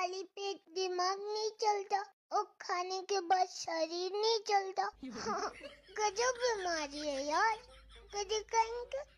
खाली पेट दिमाग नहीं चलता और खाने के बाद शरीर नहीं चलता हाँ, गजब बीमारी है यार कभी कहीं